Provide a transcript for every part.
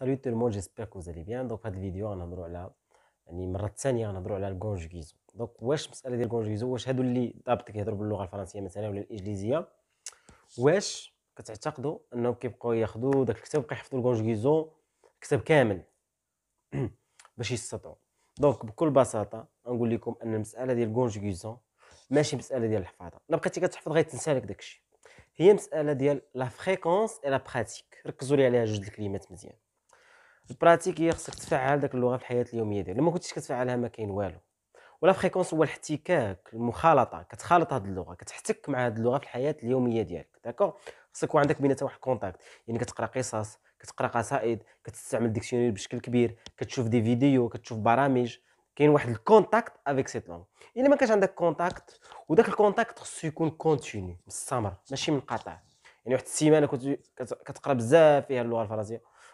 سالو تو مون جيسبيغ كو زالي بيان دونك في الفيديو غنهضروا على يعني مرة ثانية غنهضروا على الكونجيزو دونك واش المسألة ديال الكونجيزو واش هادو اللي ضابط كيهضروا باللغة الفرنسية مثلا ولا الإنجليزية واش كتعتقدوا انهم كيبقاو ياخذوا داك الكتاب كيحفظوا الكونجيزو كتاب كامل باش يستطعوا دونك بكل بساطة غنقول لكم ان المسألة ديال الكونجيزو ماشي مسألة ديال الحفاظة لا بقيتي كتحفظ تنسى لك داكشي هي مسألة ديال لا فريكونس اي لا براتيك ركزوا لي عليها جوج الكلمات مزيان في البراتيك هي خصك تفعل ديك اللغه في الحياه اليوميه ديالك لما كنتيش كتفعلها ما كاين والو ولا فريكونس هو الاحتكاك المخالطه كتخالط هذه اللغه كتحتك مع هذه اللغه في الحياه اليوميه ديالك داكور خصك يكون عندك بيناتها واحد الكونتاكت يعني كتقرا قصص كتقرا قصائد كتستعمل ديكسيوني بشكل كبير كتشوف دي فيديو كتشوف برامج كاين واحد الكونتاكت افيك سيت لونغ الا ما كانش عندك كونتاكت وداك الكونتاكت خصو يكون كونتينيو مستمر ماشي منقطع يعني واحد السيمانه كنت كتقرا بزاف فيها اللغه الفرنسيه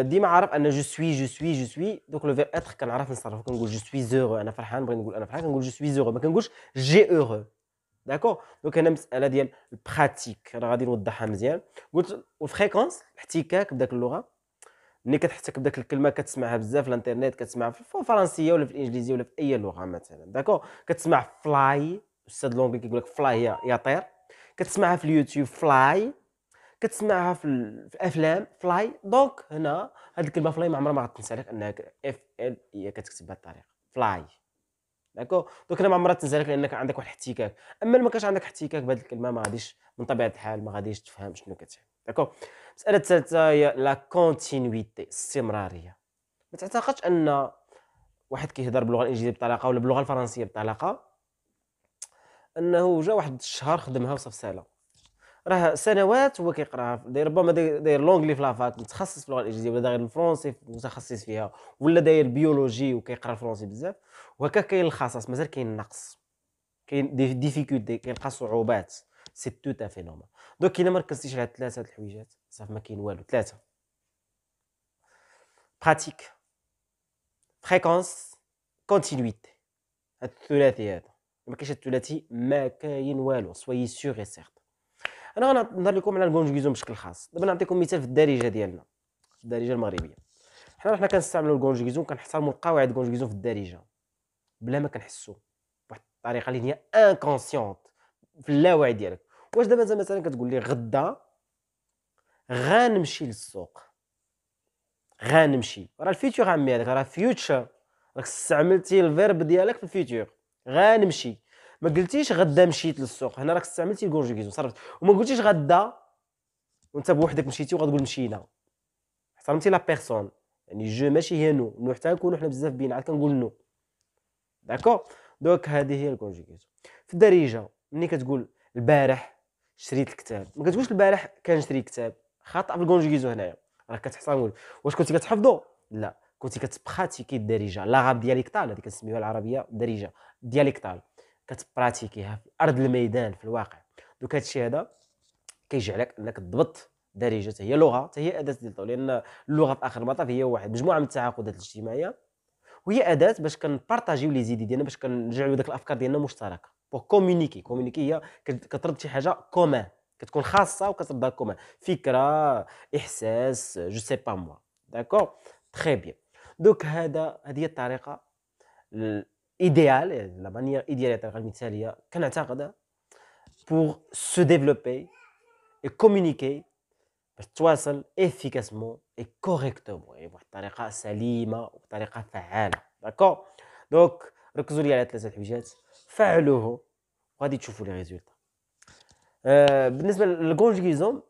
ديما عارف ان جو سوي جو سوي جو سوي دوك لو فير اتر كنعرف نصرف كنقول جو سوي زوغ انا فرحان بغيت نقول انا فرحان كنقول جو سوي زوغ ما كنقولش جي اوغو داكور دوك هنا مساله ديال البراتيك راه غادي نوضحها مزيان قلت والفريكونس الاحتكاك بداك اللغه ملي كتحتك بداك الكلمه كتسمعها بزاف في الانترنيت كتسمعها في الفرنسيه ولا في الانجليزيه ولا في اي لغه مثلا داكور كتسمع فلاي استاذ لونغلي كيقول لك فلاي يطير كتسمعها في اليوتيوب فلاي كتسمعها في الافلام فلاي دونك هنا هاد الكلمه فلاي ما عمرها ما غتنسى لك انها اف ال هي كتكتب بهذه الطريقه فلاي داكو دونك هنا ما عمرها تنسى لك لانك عندك واحد الاحتكاك اما ما كانش عندك احتكاك بهذه الكلمه ما غاديش من طبيعه الحال ما غاديش تفهم شنو كتعني داكو المساله الثالثه هي لا كونتينيتي الاستمراريه ما تعتقدش ان واحد كيهضر باللغه الانجليزيه بطلاقه ولا باللغه الفرنسيه بطلاقه انه جا واحد الشهر خدمها وصافي سالا راه سنوات هو كيقراها داير ربما داير لونجلي في لافاك متخصص في اللغه الانجليزيه ولا داير الفرونسي متخصص فيها ولا داير بيولوجي وكيقرا الفرونسي بزاف وهكا كاين الخصص مازال كاين النقص كاين دي ديفيكولتي كيلقى صعوبات سي تو تا نورمال دوك الا ما ركزتيش على ثلاثه الحويجات صافي ما كاين والو ثلاثه براتيك فريكونس كونتينيتي الثلاثي هذا ما كاينش الثلاثي ما كاين والو سوي سيغ اي انا غنهضر لكم على الكونجيزون بشكل خاص دابا نعطيكم مثال في الدارجه ديالنا في الدارجه المغربيه حنا حنا كنستعملوا الكونجيزون كنحترموا القواعد الكونجيزون في الدارجه بلا ما كنحسوا بواحد الطريقه اللي هي انكونسيونت في اللاوعي ديالك واش دابا انت مثلا كتقول لي غدا غنمشي للسوق غنمشي راه الفيتور عمي هذاك راه فيوتشر راك استعملتي الفيرب ديالك في الفيتور غنمشي ما قلتيش غدا مشيت للسوق هنا راك استعملتي الكونجيكيزون صرفت وما قلتيش غدا وانت بوحدك مشيتي وغتقول مشينا احترمتي لا بيرسون يعني جو ماشي هي نو نو حتى نكونو حنا بزاف بين عاد كنقول نو داكور دوك هذه هي الكونجيكيزون في الدارجه ملي كتقول البارح شريت الكتاب ما كتقولش البارح شري كتاب خطا في الكونجيكيزون هنايا راك كتحترم واش كنتي كتحفظو لا كنتي كتبخاتيكي الدارجه لاغاب ديالكتال دياليكتال كنسميوها العربيه الدارجه دياليكتال كتبراتيكيها في ارض الميدان في الواقع دوك هادشي هذا كيجعلك انك تضبط درجه هي لغه حتى هي اداه ديال لان اللغه في اخر المطاف هي واحد مجموعه من التعاقدات الاجتماعيه وهي اداه باش كنبارطاجيو لي زيدي ديالنا باش كنجعلوا داك الافكار ديالنا مشتركه بو كومونيكي كومونيكي هي كترد شي حاجه كومان كتكون خاصه وكتردها كومان فكره احساس جو سي با موا داكور تري بيان دوك هذا هذه هي الطريقه idéale, la manière idéale pour se développer et communiquer تواصل efficacement et correctement يعني بواحد الطريقه سليمه وبطريقه فعاله داكور دونك ركزوا لي على ثلاثه الحاجات فعلوه وغادي تشوفوا لي ريزولتا بالنسبه للكونجيزون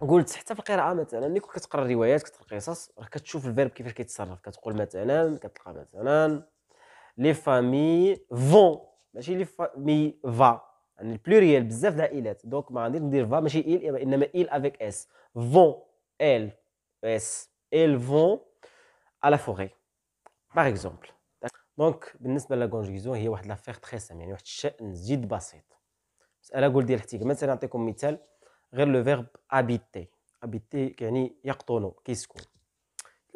قلت حتى في القراءه مثلا ملي كنت كتقرا روايات كتقرا قصص راه كتشوف الفيرب كيفاش كيتصرف كتقول مثلا كتلقى مثلا les familles vont les familles va يعني البلوريال بزاف دونك ما غاديش ندير va ماشي il il avec s vont elles s elles vont à la forêt par exemple Donc, بالنسبه لا هي واحد سام يعني واحد بسيط قول ديال مثلا نعطيكم مثال غير لو فيرب يعني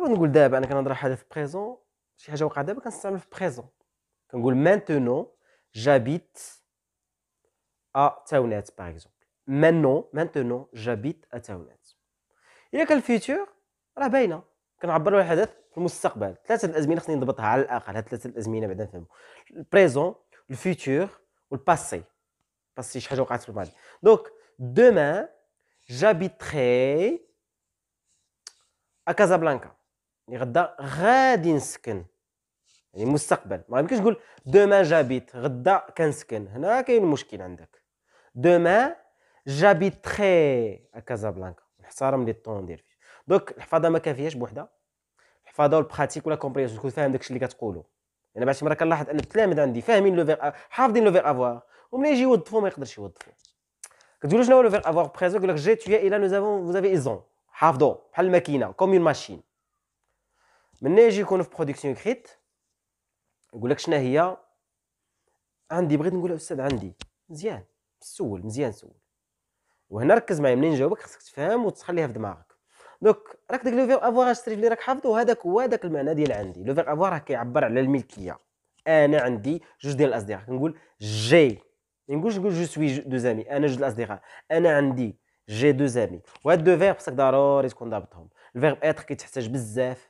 نقول دابا انا كنهضر بريزون شي حاجه وقع دابا كنستعمل في بريزون كنقول مانتونون جابيت ا تاونات باغ اكزومبل مانو مانتونون جابيت ا تاونات الا كان الفيتور راه باينه كنعبر على الحدث في المستقبل ثلاثه الازمنه خصني نضبطها على الاقل هاد ثلاثه الازمنه بعدا نفهمو البريزون الفيتور والباسي باسي شي حاجه وقعت في الماضي دونك دومان جابيتري ا كازابلانكا يعني غدا غادي نسكن يعني مستقبل ما يمكنش تقول دوما جابيت غدا كنسكن هنا كاين مشكل عندك دوما جابيت تخي كازابلانكا نحترم لي طون ندير دوك الحفاظه ما كافياش بوحدها الحفاظه والبراتيك ولا كومبريسيون تكون فاهم داكشي اللي كتقولوا انا شي مره كنلاحظ ان التلاميذ عندي فاهمين لو فيغ حافظين لو فيغ افوار وملي يجي يوظفوا ما يقدرش يوظفوا كتقولوا شنو هو لو فيغ افوار بريزون يقول لك جي تويا الى نو زافون فوز افي ايزون حافظوا بحال الماكينه كوم اون ماشين من يجي يكون في برودكسيون كريت يقول لك شنو هي عندي بغيت نقول استاذ عندي مزيان سول مزيان سول وهنا ركز معايا منين نجاوبك خصك تفهم وتخليها في دماغك دوك راك داك لو فيغ افوار ستريف اللي راك حافظو هذاك هو هذاك المعنى ديال عندي لو فيغ افوار راه كيعبر على الملكيه انا عندي جوج ديال الاصدقاء كنقول جي ما نقولش نقول جو سوي دو زامي انا جوج الاصدقاء انا عندي جي دو زامي وهاد دو فيغ خصك ضروري تكون ضابطهم الفيغ اتر كيتحتاج بزاف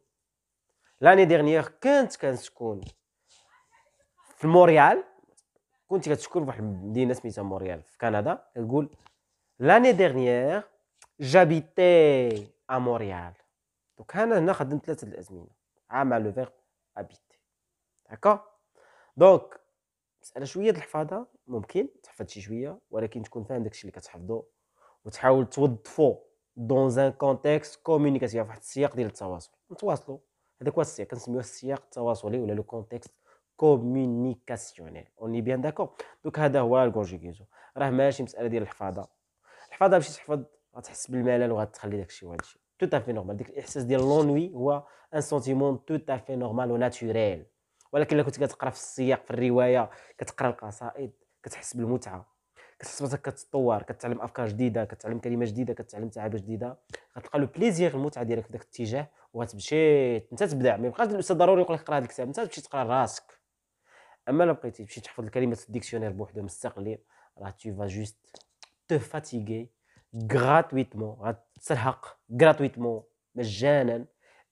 لاني ديغنييغ كنت كنسكن في مونريال كنت كتسكن واحد المدينه سميتها مونريال في كندا كنقول لاني ديغنييغ جابيتي ا مونريال دونك انا هنا خدمت ثلاثه الازمنه عام لو فيرب ابيتي داكا دونك مساله شويه الحفاظه ممكن تحفظ شي شويه ولكن تكون فاهم داكشي اللي كتحفظو وتحاول توظفو دون ان كونتكست كومونيكاسيون فواحد السياق ديال التواصل نتواصلوا هذاك هو السياق كنسميوه السياق التواصلي ولا لو كونتكست كومونيكاسيونيل اوني بيان داكور دوك هذا هو الكونجيكيزو راه ماشي مساله ديال الحفاظه الحفاظه باش تحفظ غتحس بالملل وغتخلي داكشي وهادشي تو تافي نورمال ديك الاحساس ديال لونوي هو ان سونتيمون تو تافي نورمال وناتوريل ولكن الا كنت كتقرا في السياق في الروايه كتقرا القصائد كتحس بالمتعه كتحس براسك كتطور كتعلم افكار جديده كتعلم كلمه جديده كتعلم تعابير جديده غتلقى لو بليزير المتعه ديالك في داك الاتجاه وغتمشي انت تبدع ما يبقاش الاستاذ ضروري يقول لك اقرا هذا الكتاب انت تمشي تقرا راسك اما لو بقيتي تمشي تحفظ الكلمات في الديكسيونير بوحدهم مستقلين راه تي فا جوست تو فاتيغي غراتويتمون غترهق غراتويتمون مجانا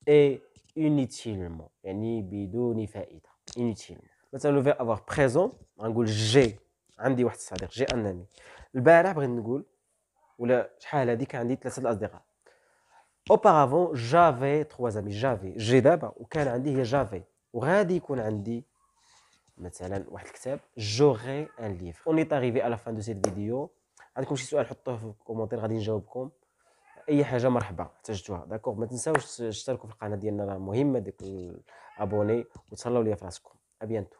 اي inutilement يعني بدون فائده inutilement مثلا لو في افوار بريزون غنقول جي عندي واحد الصديق جي انني البارح بغيت نقول ولا شحال هذيك عندي ثلاثه الاصدقاء اوبارافون جافي تخوا زامي جافي جي دابا وكان عندي هي جافي وغادي يكون عندي مثلا واحد الكتاب جوغي ان ليفر اوني تاريفي على فان دو سيت فيديو عندكم شي سؤال حطوه في الكومونتير غادي نجاوبكم اي حاجه مرحبا احتجتوها داكوغ ما تنساوش تشتركوا في القناه ديالنا راه مهمه ديك الابوني وتهلاو ليا في راسكم ابيانتو